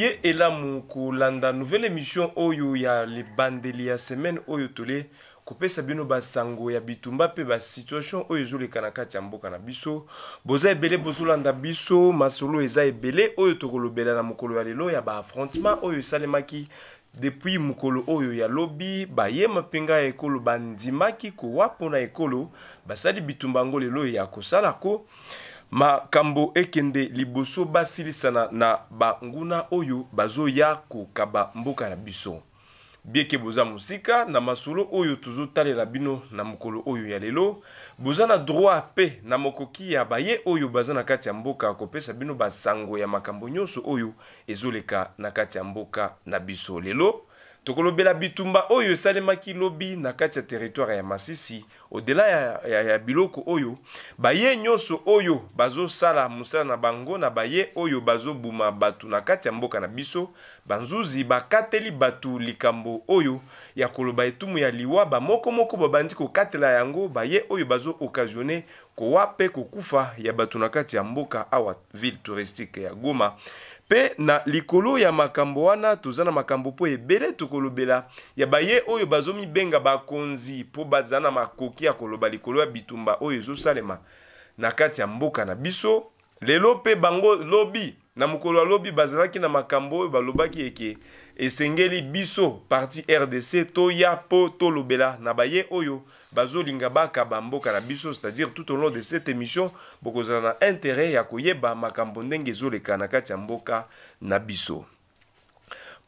ye elamu kolanda nouvelle émission oyo ya libandeli ya semaine oyo tole kopesa bino basango ya bitumba mpe basituation oyo ezoleka na kati ya mboka na biso boza ebele bozolanda biso masolo eza ebele oyo tokolobela na mokolo ya lelo ya baaffrontement oyo esalemaki depuis mokolo oyo ya lobi bayema mpenga ya ekolo bandimaki kowa mpona ekolo basali bitumba yango lelo ya kosalako ko makambo ekende liboso basilisana na banguna oyo bazoya kokaba mboka na biso bieke boza mosika na masolo oyo tozotalela bino na mokolo oyo ya lelo boza na droit mpe na mokoki ya baye oyo baza na kati ya mboka kopesa bino basango ya makambo nyonso oyo ezoleka na kati ya mboka na biso lelo tokolobela bitumba oyo esalemaki lobi na kati ya teritware ya masisi odela ya, ya, ya biloko oyo baye nyonso oyo bazosala mosala na bango na baye oyo bazobuma bato na kati ya mboka na biso banzuzi bakateli bato likambo oyo ya koloba etumu ya liwa bamokomoko babandi kokatela yango baye oyo bazookasione kowa mpe kokufa ya bato na kati ya mboka awa ville touristique ya goma mpe na likolo ya makambo wana toza na makambo mpo ebele tokolobela ya baye oyo bazomibenga bakonzi mpo bazala na makoki ya koloba likolo ya bitumba oyo ezosalema na kati ya mboka na biso lelo mpe bango lobi na mokolo alobi bazalaki na makambo oyo balobaki eke esengeli biso parti rdc toya mpo tolobela na baye oyo bazolinga bakaba mboka na biso c'est-à-dire tout au long de cette émission bokozala na intérêt ya koyeba makambo ndenge ezoleka na kati ya mboka na biso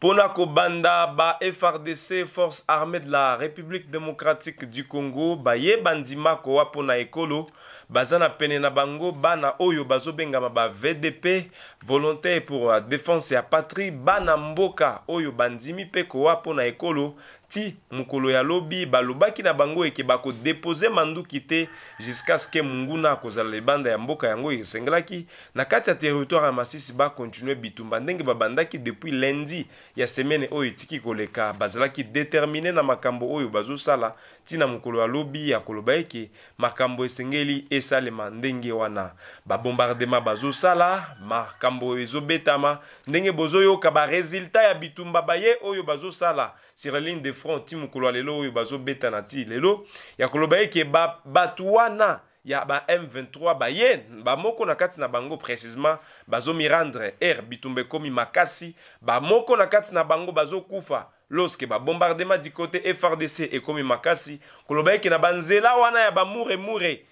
mpona kobanda ba frdc force armée de la république démocratique du congo bayeba ndima kowa mpona ekolo baza na pene na bango bana oyo bazobengama ba vdp volontaire pour euh, défense ya patrie bana mboka oyo bandimi mpe kowa mpona ekolo ti mokolo ya lobi balobaki na bango eke bakodepose manduki te jusqu'à ce ke monguna akozala libanda ya mboka yango esengelaki na kati ya territoire ya masisi bakontinue bitumba ndenge babandaki depuis lendi ya semene oyo etiki koleka bazalaki determine na makambo oyo bazosala ntina mokolo ya lobi ya koloba eke makambo esengeli esalema ndenge wana babombardema bazosala makambo oyo ezobetama ndenge bozoyoka baresultat ya bitumba baye oyo bazosala sirline de front ti mokolo ya lelo oyo bazobetana ti lelo ya koloba eke bato wana ya ba m23 baye bamoko na kati na bango précisement bazomirendre air bitumba ekomi makasi bamoko na kati na bango bazokufa loske babombardema du côté frdc ekomi makasi koloba eke na banzela wana ya bamuremure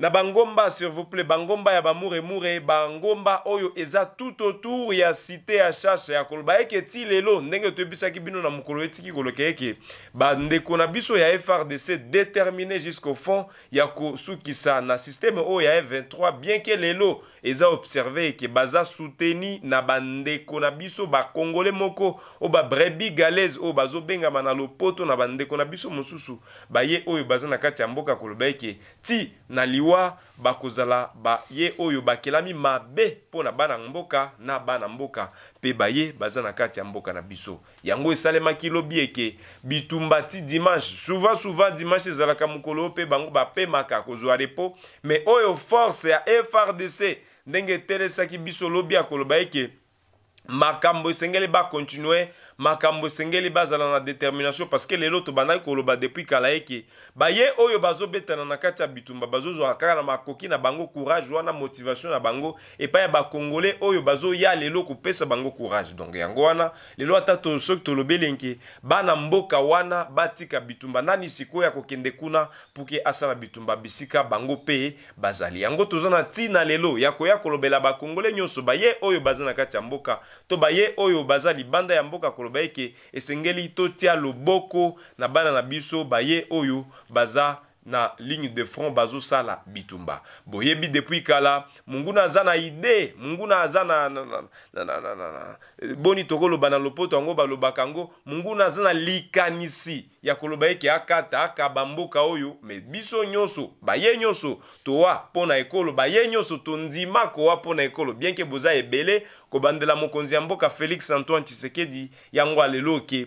na bangomba s'il vous plaît bangomba ya bamuremure bangomba oyo eza tout autour ya cité ya chache ya koloba yeke ti lelo ndenge toyebisaki bino na mokolo etiki koloka yeke bandeko na biso ya frdc déterminé jusqu'au fond ya kosukisa na systeme oyo ya f23 bien ke lelo eza observe yeke baza souteni na bandeko na biso bakongole moko oyo babrebi galaise oyo bazobengama na lopoto na bandeko na biso mosusu baye oyo baza na kati ya mboka koloba yeke ti na liwa liwa bakozala baye oyo bakelami mabe mpona bana mboka na bana mboka mpe baye baza na kati ya mboka na biso yango esalemaki lobi eke bitumba ti dimanshe souvent souvent dimanshe ezalaka mokolo mpe bango bapemaka kozwa repo me oyo force ya frdc ndenge etelesaki biso lobi ya koloba eke makambo esengeli bakontinue makambo esengeli bazala na détermination parce que lelo tobandaki koloba depuis kala eke baye oyo bazobetana na kati ya bitumba bazozwaka kaka na makoki na bango courage wana motivation na bango epai ya bakongole oyo bazoya lelo kopesa bango courage donc yango wana lelo ata to, soki tolobelenke bana mboka wana batika bitumba nani sikoyo ya kokende kuna puke asala bitumba bisika bango mpe bazali yango toza na ntina lelo ya koya kolobela bakongole nyonso baye oyo baza na kati ya mboka to baye oyo baza libanda ya mboka koloba eke esengeli totia loboko na bana na biso baye oyo baza na ligne de front bazosala bitumba boyebi depuis kala munguna aza na ide munguna aza na, na, na, na, na, na, na. boni tokoloba na lopoto yango balobaka yango munguna aza na likanisi ya koloba eke akata akaba mboka oyo me biso nyonso baye nyonso towa mpo na ekolo baye nyonso tondima kowa mpo na ekolo bienke boza ebele kobandela mokonzi ya mboka félix antoine tshisekedi yango alelo oke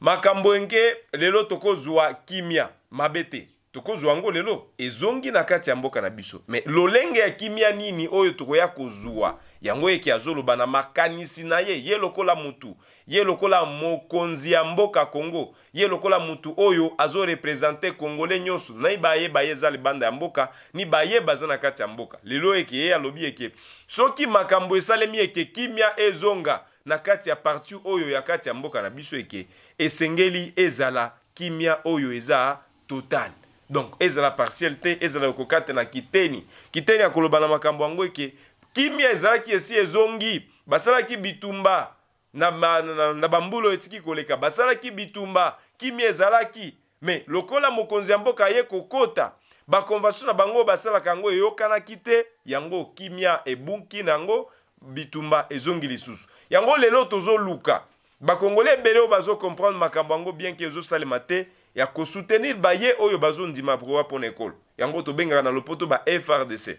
makambo enge lelo tokozwa kimia mabe te tokozwa yango lelo ezongi na kati ya mboka na biso me lolenge ya kimia nini oyo tokoya kozwa yango eke azoloba na makanisi na ye ye lokola mutu ye lokola mokonzi ya mboka kongo ye lokola mutu oyo azorepresente kongole nyonso nai bayeba ye eza libanda ya mboka ni bayeba aza na kati ya mboka lelo eke ye alobi eke soki makambo esalemi eke kimia ezonga na kati ya parti oyo ya kati ya mboka na biso eke esengeli ezala kimia oyo eza totale donc ezala partiel te ezala ekoka te na kiteni kiteni ya koloba na makambo yango eke kimia ezalaki esi ezongi basalaki bitumba na, na, na, na bambula oyo etiki koleka basalaki bitumba kimia ezalaki me lokola mokonzi ya mboka ye kokota bakonvasio na bango oyo basalaka yango eyokanaki te yango kimia ebuki na yango bitumba ezongi lisusu yango lelo tozoluka bakongoli ebele oyo bazokomprendre makambo yango bienke ezosalema te ya kosoutenir baye oyo bazondima proa mpo na ekolo yango tobengaka na lopoto ba frdc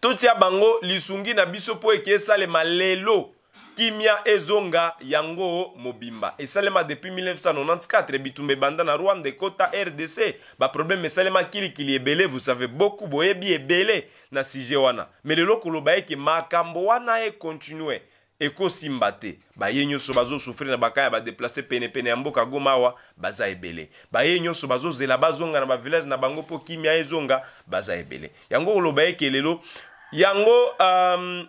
totia bango lisungi na biso mpo eke esalema lelo kimia ezonga yango mobimba esalema depuis 1994 e bitumba ebanda na rwanda ekota rdc baprobleme esalema kilikili ebele vous savez beaucoup boyebi ebele na sujet wana me lelo koloba eke makambo wana ekontinue ekosimba te baye nyonso bazosufrir na bakaya badeplace penepene ya mboka goma awa baza ebele baye nyonso bazozela bazonga na bavillage na bango mpo kimia ezonga baza ebele yango koloba eke lelo yango um,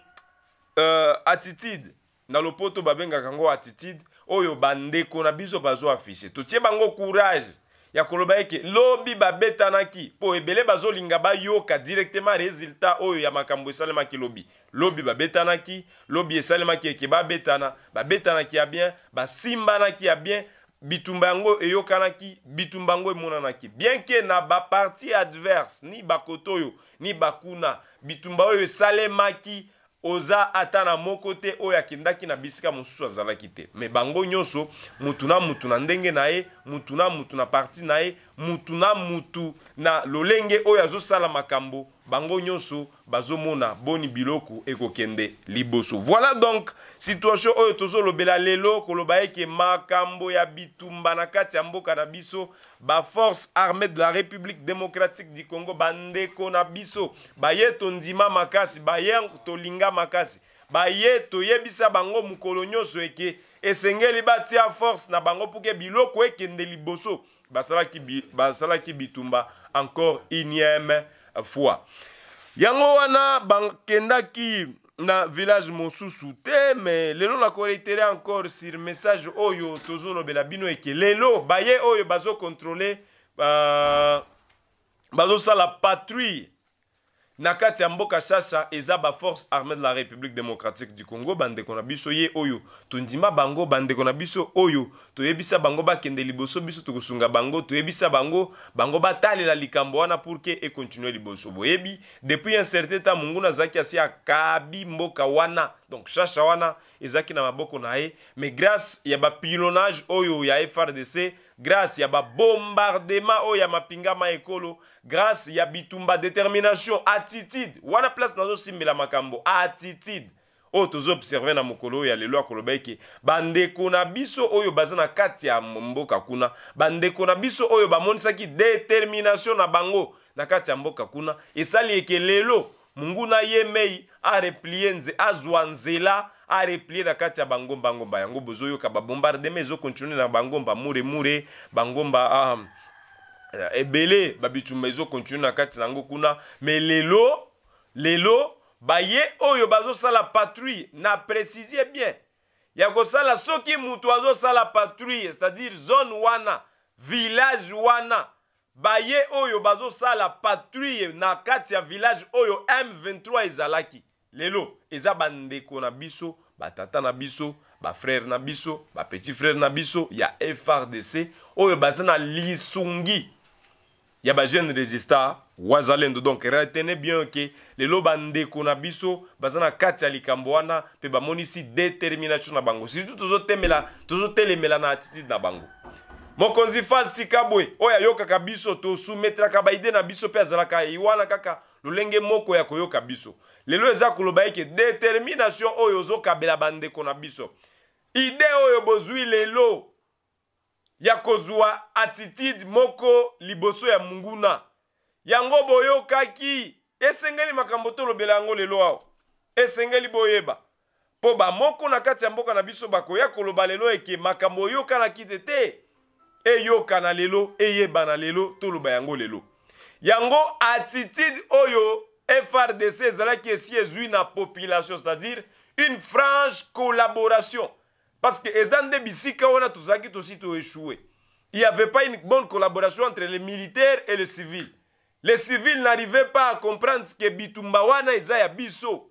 uh, attitude na lopoto babengaka yango attitude oyo bandeko na biso bazoafise totie bango courage ya koloba eke lobi babetanaki mpo ebele bazolinga bayoka directement resultat oyo ya makambo esalemaki lobi lobi babetanaki lobi esalemaki eke babetana babetanaki ya bien basimbanaki ya bien bitumba yango eyokanaki bitumba yango emonanaki bien ke na baparti adverse ni bakoto oyo ni bakuna bitumba oyo esalemaki oza ata na moko te oyo akendaki na bisika mosusu azalaki te me bango nyonso mutu na mutu na ndenge na ye mutu na mutu na parti na ye mutu na mutu na lolenge oyo azosala makambo bango nyonso bazomona boni biloko ekokende liboso voilà donc situation oyo tozolobela lelo koloba eke makambo ya bitumba na kati ya mboka na biso baforce armée de la république démocratique du congo bandeko na biso baye tondima makasi baye tolinga makasi baye toyebisa bango mokolo nyonso eke esengeli batia force na bango mpo ke biloko ekende liboso basalaki, bi, basalaki bitumba encore unième fois yango wana ki na village mosusu te me lelo nakoreitere encore sur message oyo tozolobela bino eke lelo baye oyo bazo uh, la patrouille na kati ya mboka shasha eza baforce armée de la république démocratique du congo bandeko na biso ye oyo tondima bango bandeko na biso oyo toyebisa bango bakende liboso biso tokosunga bango toyebisa bango bango batalela likambo wana pour ke ekontinue liboso boyebi depuis un certain temps monguna azalaki asi akabi mboka wana donc chacha wana ezalaki na maboko na ye mais grâce ya bapilonage oyo ya frdc grâce ya babombardema oyo ya mapingama ekolo grâce ya bitumba détermination attitude wana place nazosimbela makambo attitude oyo oh, tozoobserve na mokolo oyo ya lelo akoloba eke bandeko na biso oyo baza na kati ya mboka kuna bandeko na biso oyo bamonisaki détermination na bango na kati ya mboka kuna esali eke lelo monguna ye mei areplie nze azwa nzela areplie na kati ya bangombangomba yango bozoyoka babombardema ezokontinue na bangomba muremure bangomba um, ebele babitumba ezokontinue na kati na yango kuna me lelo lelo baye oyo bazosala patrouille na précisie bien ya kosala soki mutu azosala patrouille c'est-à-dire zone wana village wana baye oyo bazosala patrouille na kati ya village oyo m23 ezalaki lelo eza bandeko na biso batata na biso bafrere na biso bapetit frere na biso ya frdc oyo baza na lisungi ya bajeune résista wazalendo donc retene bien ke lelo bandeko na biso baza na kati ya likambo wana mpe bamonisi détermination na bango surtout tozotelemela na attitude na bango mokonzi falsi kabwe oyo ayokaka biso tosumetraka baide na biso mpe azalaka ye wana kaka lolenge moko ya koyoka biso lelo eza koloba eke determination oyo ozokabela bandeko na biso ide oyo bozwi lelo ya kozwa attitude moko liboso ya monguna yango boyokaki esengeli makambo tolobela yango lelo awa esengeli boyeba mpo bamoko na kati ya mboka na biso bakoya koloba lelo eke makambo oyokanaki te te et lelo eyebana lelo le yango lelo yango attitude oyo frdc zala esi ezwi na population c'est-à-dire une franche collaboration parce que ezande ça bisika wana tozalaki tout échoué. il n'y avait pas une bonne collaboration entre les militaires et les civils les civils n'arrivaient pas à comprendre que bitumba wana eza ya biso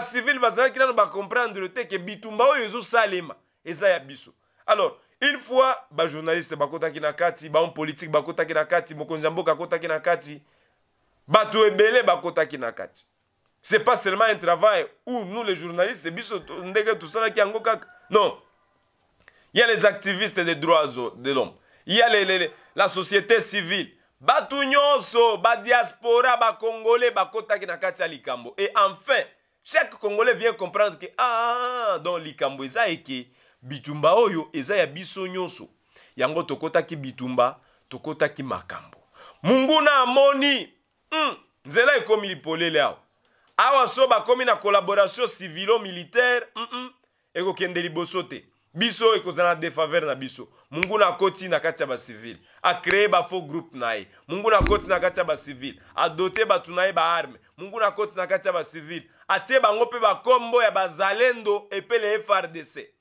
civils bazalaki comprendre le te que bitumba oyo ezosalema eza ezaya biso alors une fois les journalistes, na kati les politique bakotaki na kati mokonzi ya mboka akotaki na kati bato ebele bakotaki na kati c'est pas seulement un travail où nous les journalistes biso tout tosalaki qui angoka non il y a les activistes des droits de l'homme il y a les, les, les, la société civile bato nyonso congolais bacongolais bakotaki na kati à likambo et enfin chaque congolais vient comprendre que ah, ah, ah donc likambo c'est qui bitumba oyo eza ya biso nyonso yango tokotaki bitumba tokotaki makambo munguna amoni mm, nzela ekomi lipolele awa awa so bakomi na collaboration civilo militaire mm -mm, ekokende liboso te biso ekozala na defaveur na biso munguna akoti na kati ya bacivile acreye bafaux groupe na ye munguna akoti na kati ya bacivile adote bato na ye baarme munguna akoti na kati ya bacivile atie bango mpe bakombo ya bazalendo epele frdc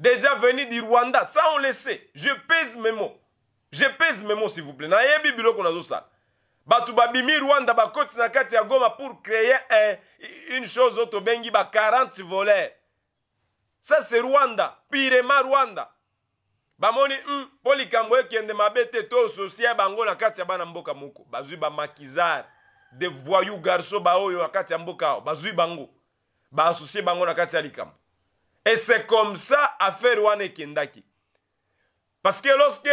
déjà venu du Rwanda, ça on le sait. Je pèse mes mots. Je pèse mes mots s'il vous plaît. Nayebi biloko nazosala. Batu babimi Rwanda bakoti na kati ya Goma pour créer un, une chose autre bengi ba 40 volets. Ça c'est Rwanda, pirema Rwanda. Bamoni mm, po likambo ekende mabe te to sosie bango na kati ya bana mboka moko. Bazwi ba makizar de voyou garçon ba oyo na kati ya mboka ao. Bazwi bango. Ba associer bango na kati ya likambo. Et c'est comme ça affaire wana ekendaki parce que lorsque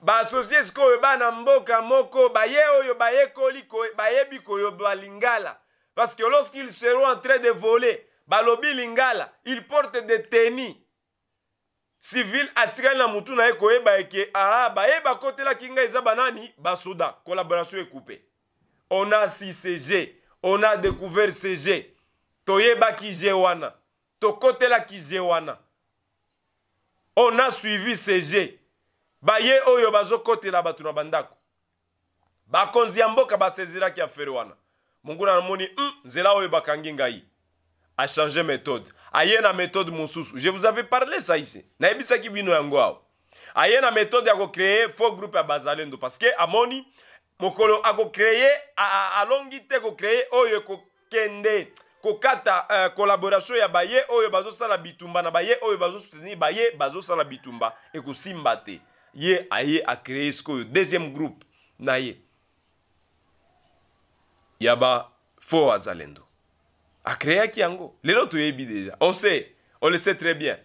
baasosie sikoyo bana mboka moko baye oyo bayekoli bayebi koyo balingala parce que lorsqu'ils seront en train de voler balobi lingala ils portent des tenis civil atikali na mutu na ye koyeba eke aa ah, bayeba akotelaki ngai eza banani basoda collaboration ekupe on a si cg on a découvert cg toyebaki je wana tokotelaki ze wana on oh, a suivi cg baye oyo bazokotela bato na bandako bakonzi ya mboka baseziraki afere wana monguna namoni mm, nzela oyo bakangi ngai achange méthode aye na méthode mosusu je vous avais parlé ça ici nayebisaki bino yango awa aye na méthode ya kocréer faux groupe ya bazalendo parce que amoni mokolo akocréer alongi te kocréer oyo ekokende kokata uh, collaboration ya baye oyo bazosala bitumba na baye oyo bazosoutenir baye bazosala bitumba ekosimba te ye aye acréer sikoyo deuxième groupe na ye ya bafaux azalendo akreaki yango lelo toyebi deja ose on le sait très bien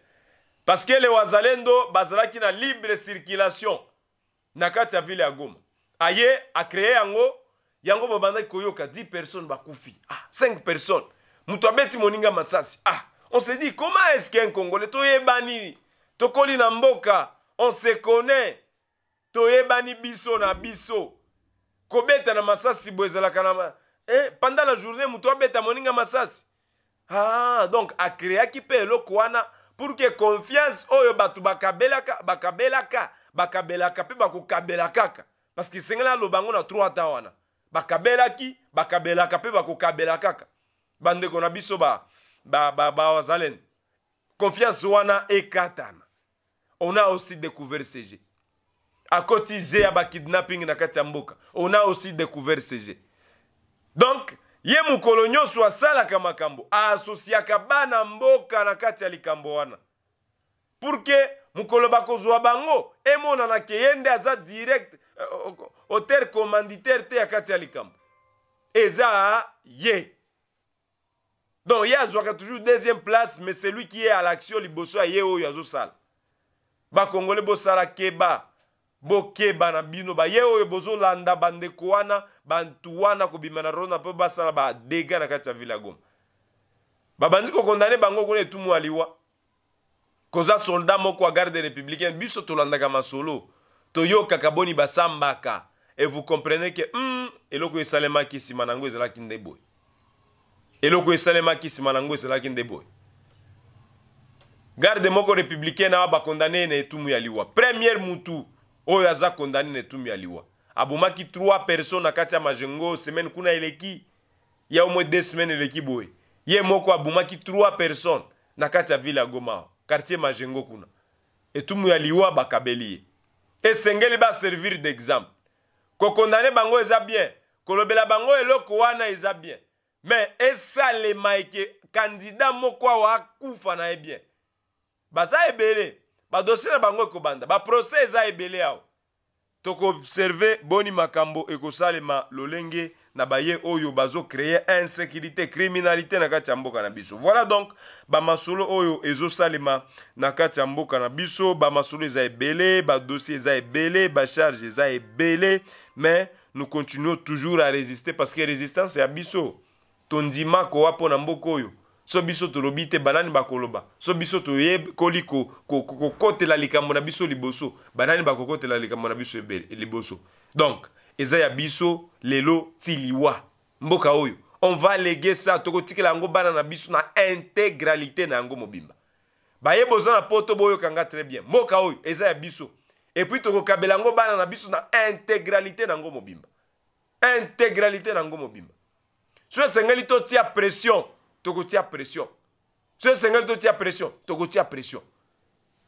parce que le wazalendo bazalaki na libre circulation na kati ya ville ya goma aye akreye yango yango babandaki koyoka 10 personnes bakufi ah, 5 personnes moto abeti moninga masasi ah on se dit comment est ce qu'un congolais toyebani tokoli na mboka on se connaît toyebani biso na biso kobeta na masasi boye ezalaka na eh, pendant la journée moto abeta moninga masasi ah donc akreaki mpe eloko wana pour ke confiance oyo bato bakabelaka bakabelaka bakabelaka mpe bakokabela kaka parce que esengeli alobango na 3 ata wana bakabelaki bakabelaka mpe bakokabela kaka bandeko na biso bawazalene ba, ba, ba confiance wana ekatana on a aussi découvert cg akoti g ya bakidnapping na kati ya mboka on a aussi découvert cg donc ye mokolo nyonso asalaka makambo aasosiaka bana mboka na kati ya likambo wana pour ke mokolo bakozwa bango emonanaka ye nde aza direct euh, auteur commanditaire te ya kati ya likambo eza ye donc ye azwaka toujours deuxième place mais celui qui est à l'action liboso ya ye oyo azosala bakongole bosala keba bokeba na bino baye oyo oh, bozolanda bandeko wana bantu wana kobima na rona mpe basala badega na kati ya ville ya goma babandi kokondane bango kuna etumu ya liwa koza soldat moko ya garde républicaine biso tolandaka masolo toyokaka boni basambaka e vous comprenez ke mm, eloko esalemaki nsima na yango ezalaki nde boye eloko esalemaki nsima na yango ezalaki nde boye garde moko républicaine awa bakondane na etumu ya liwa première mutu oyo aza kondane na etumu ya liwa abomaki 3 personne na kati ya majengo semaine kuna eleki ya omwe 2 semaine eleki boye ye moko abomaki 3 personne na kati ya ville ya goma quartier majengo kuna etumu ya liwa bakabeli ye esengeli baservir d'exemple kokondane bango eza bien kolobela bango eloko wana eza bien me esalema eke kandida moko awa akufa na ye bien baza ebele badosie na bango ekobanda baprocès eza ebele awa tokoobserve boni makambo ekosalema lolenge na baye oyo bazocreye insécurité criminalité na kati ya mboka na biso voilà donc bamasolo oyo ezosalema na kati ya mboka na biso bamasolo eza ebele badossier eza ebele bacharge eza ebele mais nous continuons toujours à résister parce que résistance ya biso tondimako wa mpo na mboka oyo so biso tolobi te banani bakoloba so biso toyekoli kokotela likambo na biso liboso banani bakokotela likambo na biso liboso donc eza ya biso lelo ti liwa mboka oyo on va lege sa tokotikela yango bana na biso na integralité na yango mobimba bayeba oza na poto boyokanga très bien mboka oyo eza ya biso epuis tokokabela yango bana na biso na integralité na yango mobimba integralité na yango mobimba sosengeli a pression tokotia pression sosengeli totia pression tokotia pression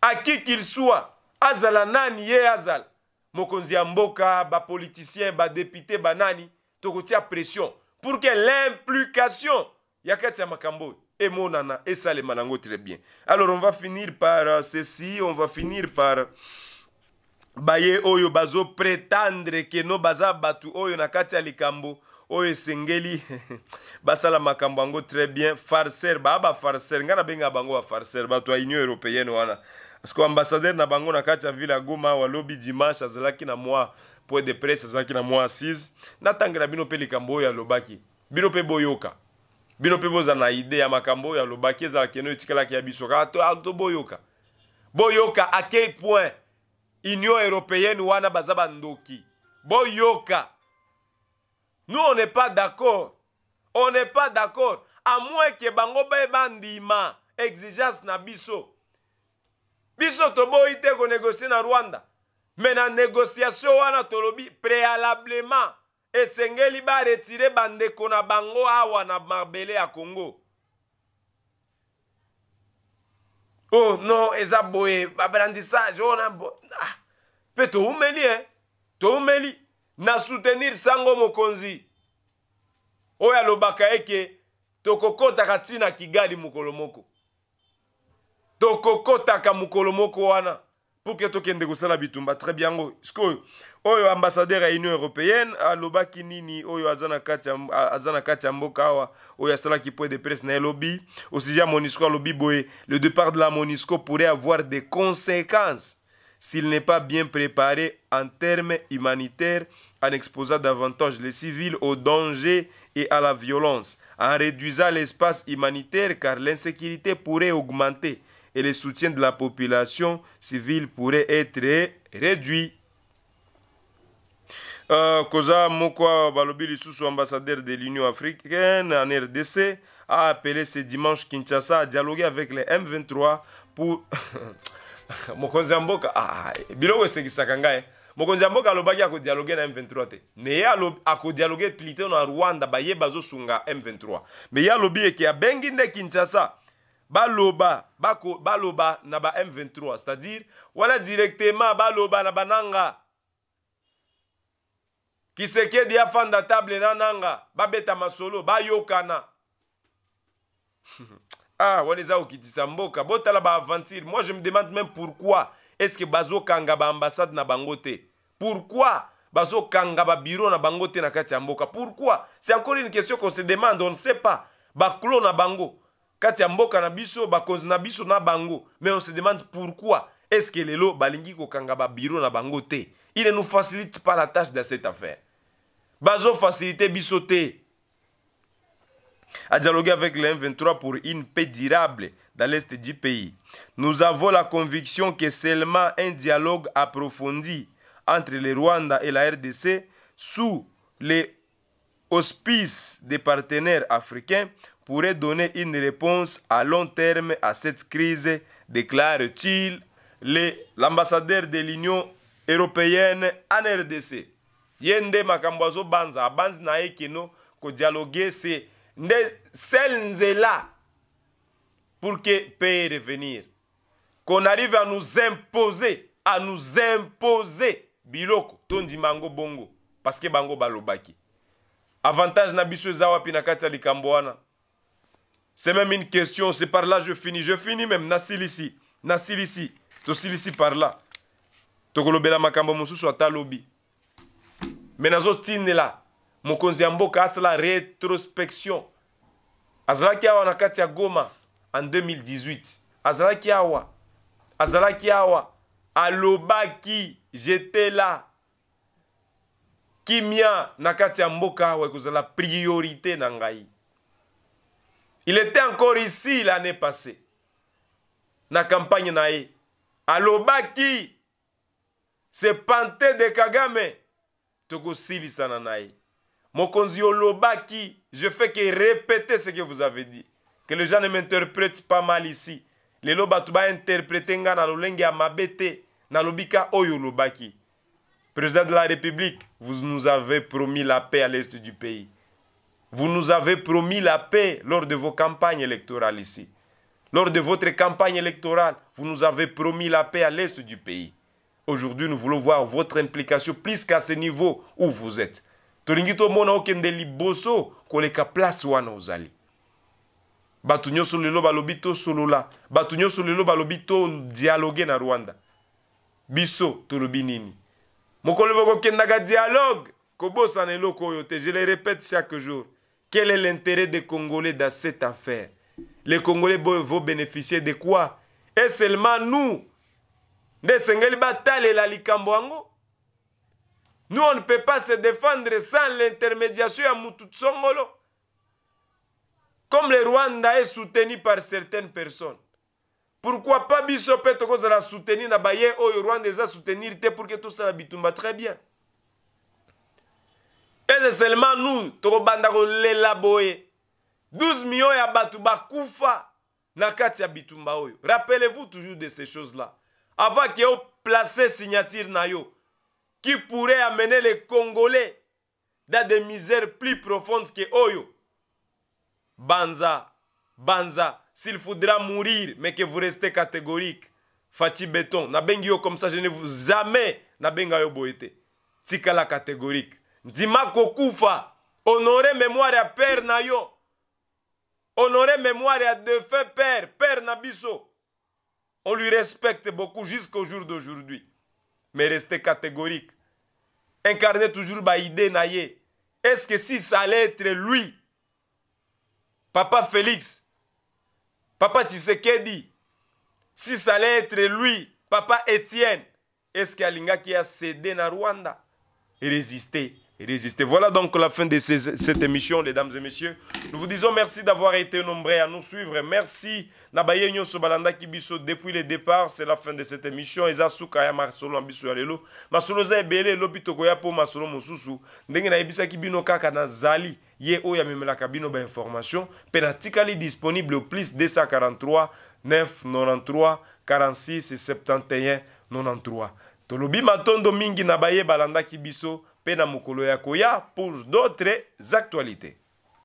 A qui qu'il soit azala nani ye eh, azala mokonzi ya politicien, bapoliticien nani, banani tokotia pression pour que l'implication ya kati ya makambo et ça le nango très bien alors on va finir par euh, ceci on va finir par baye oyo que no baza bato oyo na alikambo. likambo oyo esengeli basala makambo yango très bien farcer baa bafarcer ngai nabengaka bango bafarcer bato ya union européenne wana parce que ambassadeur na bango na kati ya ville ya goma walobi dimanche azalaki na mwa point de presse azalaki na mwa assise natangela bino mpe likambo oyo alobaki bino mpe boyoka bino mpe bozala na ide ya makambo oyo alobaki ezalaki eno etikalaki ya biso kaka to ah, boyoka boyoka a quel point union européenne wana baza bandoki boyoka nous on n'est pas d'accord on n'est pas d'accord à moins que bango bandima exigence na biso biso toboyi te konégocie na rwanda me na négociation wana tolobi préalablement esengeli baretire bandeko na bango awa na mabele ya congo oh non eza boye babrandissage wana oh, bo ah. mpe toumeli e toumeli na soutenir sango mokonzi oyo alobaka eke tokokɔtaka ntina kigali mokolo moko tokokɔtaka mokolo moko wana pour ke tokende kosala bitumba très bien yango sikoyo oyo ambassadeur ya union européenne alobaki nini oyo aza na kati ya mboka awa oyo asalaki point de presse na elobi au sujet ya monisco alobi boye le départ de la monisco pourrait avoir des conséquences s'il n'est pas bien préparé en termes humanitaires, en exposant davantage les civils au danger et à la violence, en réduisant l'espace humanitaire car l'insécurité pourrait augmenter et le soutien de la population civile pourrait être réduit. Euh, ambassadeur de l'Union africaine en RDC, a appelé ce dimanche Kinshasa à dialoguer avec les M23 pour... mokonzi ya mboka ah, ah eh, biloko esekisaka ngai eh. mokonzi ya mboka alobaki akodialoge na m23 te me ye akodialoge plito na rwanda baye bazosunga m23 me ye alobi eke abengi nde kinshasa baloba bako, baloba na ba m23 c'est-à-dire wana directement baloba na bananga kisekedi afanda table na nanga babeta masolo bayokana ah wana eza kokitisa mboka botala baaventure moi je me demande même pourquoi est ce que bazokanga baambassade na bango te pourquoi bazokanga babiro na bango te na kati ya mboka pourquoi c'est encore une question qu'on se demande on ne sait pas baklo na bango kati ya mboka na biso bakonzi na biso na bango mais on se demande pourquoi est ce que lelo balingi kokanga babiro na bango te il ne nous facilite pas la tâche dans cette affaire bazofacilite biso te a dialoguer avec le M23 pour une paix durable dans l'est du pays. Nous avons la conviction que seulement un dialogue approfondi entre le Rwanda et la RDC sous les auspices des partenaires africains pourrait donner une réponse à long terme à cette crise, déclare-t-il l'ambassadeur de l'Union européenne en RDC. Yende Makambozo Banza, Banza celles-là pour que pays revenir. Qu'on arrive à nous imposer, à nous imposer biloko tondi mango bongo parce que bango balobaki. Avantage na biso zawapi pina C'est même une question, c'est par là je finis, je finis même nasil ici, nasil ici, tosil ici par là. Tokolobela makambo mususu atalobi. Mais nazo mon mokonzi ya mboka la rétrospection azalaki awa na kati ya goma en 2018 azalaki awa azalaki awa alobaki j'étais là kimia na kati ya mboka awa ekozala priorité na ngai il était encore ici l'année passée na campagne na ye alobaki se pante de kagame tokosilisana na ye mokonzi olobaki Je fais que répéter ce que vous avez dit. Que les gens ne m'interprètent pas mal ici. Les ba interpréter nga na lolenge mabete na lobika oyo lobaki. Président de la République, vous nous avez promis la paix à l'est du pays. Vous nous avez promis la paix lors de vos campagnes électorales ici. Lors de votre campagne électorale, vous nous avez promis la paix à l'est du pays. Aujourd'hui, nous voulons voir votre implication plus qu'à ce niveau où vous êtes. tolingi tomona okende liboso koleka place wana ozali bato nyonso lelo balobi tosolola bato nyonso lelo balobi todialoge na rwanda biso tolobi nini mokolo bokokendaka dialogue kobosana eloko oyo te je le répète chaque jour quel est l'intérêt des congolais dans cette affaire les congolais vont bénéficier de quoi et seulement nous nde esengeli batalela likambo yango Nous, on ne peut pas se défendre sans l'intermédiation à Mututsongolo. Comme le Rwanda est soutenu par certaines personnes. Pourquoi pas Bishop soutenu la soutenir Nabaye, oyo Rwanda et soutenir te pour que tout ça bitumba très bien. Et seulement nous tokobanda les boye. 12 millions à Abatouba Koufa na kati oyo. Rappelez-vous toujours de ces choses-là. Avant que vous placer signature na qui pourrait amener les Congolais dans des misères plus profondes que Oyo. Banza, Banza, s'il faudra mourir, mais que vous restez catégorique. Fati Béton, na comme ça, je ne vous jamais nabenga yo boete. la catégorique. Dima Kokoufa, honorez mémoire à père Nayo, honorez mémoire à faits père, père Nabiso. On lui respecte beaucoup jusqu'au jour d'aujourd'hui mais restez catégorique. Incarnez toujours Baïdé Naye. Est-ce que si ça allait être lui, Papa Félix, Papa Tshisekedi, si ça allait être lui, Papa Étienne, est-ce qu'Alinga qui a cédé dans Rwanda et résisté résister. Voilà donc la fin de cette émission, les dames et messieurs. Nous vous disons merci d'avoir été nombreux à nous suivre. Merci Nabaye Nyoso Balanda Kibiso depuis le départ. C'est la fin de cette émission. Eza Soukaya Marcelo Ambiso Marcelo, Masolo Zebele, Lopito Koyapo, Masolo Mosusu. Ndenge na Kibino Kaka na Zali. Ye Oya Memelaka Kabino ba information. Penatikali disponible au plus 243 993 46 71 93. Tolobi Matondo Mingi Nabaye Balanda Kibiso. mpe na mokolo ya koya pour d'autres actualités